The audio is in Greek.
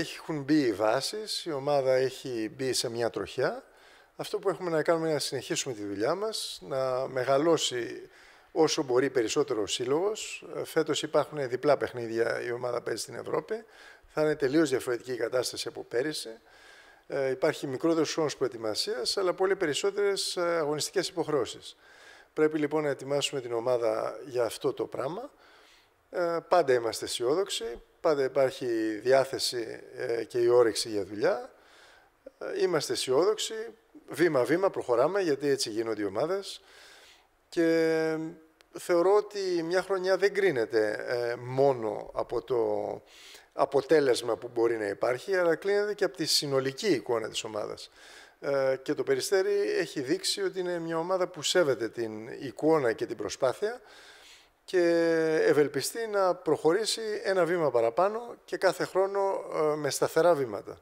έχουν μπει οι βάσεις, η ομάδα έχει μπει σε μια τροχιά. Αυτό που έχουμε να κάνουμε είναι να συνεχίσουμε τη δουλειά μας, να μεγαλώσει όσο μπορεί περισσότερο ο σύλλογος. Φέτος υπάρχουν διπλά παιχνίδια η ομάδα παίζει στην Ευρώπη. Θα είναι τελείως διαφορετική η κατάσταση από πέρυσι. Ε, υπάρχει μικρότερος χρόνος προετοιμασίας, αλλά πολύ περισσότερες αγωνιστικές υποχρεώσεις. Πρέπει λοιπόν να ετοιμάσουμε την ομάδα για αυτό το πράγμα. Ε, πάντα είμαστε αισιόδοξοι, πάντα υπάρχει διάθεση ε, και η όρεξη για δουλειά. Ε, είμαστε αισιόδοξοι, βήμα-βήμα προχωράμε, γιατί έτσι γίνονται οι ομάδες. Και θεωρώ ότι μια χρονιά δεν κρίνεται μόνο από το αποτέλεσμα που μπορεί να υπάρχει, αλλά κρίνεται και από τη συνολική εικόνα της ομάδας. Και το Περιστέρι έχει δείξει ότι είναι μια ομάδα που σέβεται την εικόνα και την προσπάθεια, και ευελπιστεί να προχωρήσει ένα βήμα παραπάνω και κάθε χρόνο ε, με σταθερά βήματα.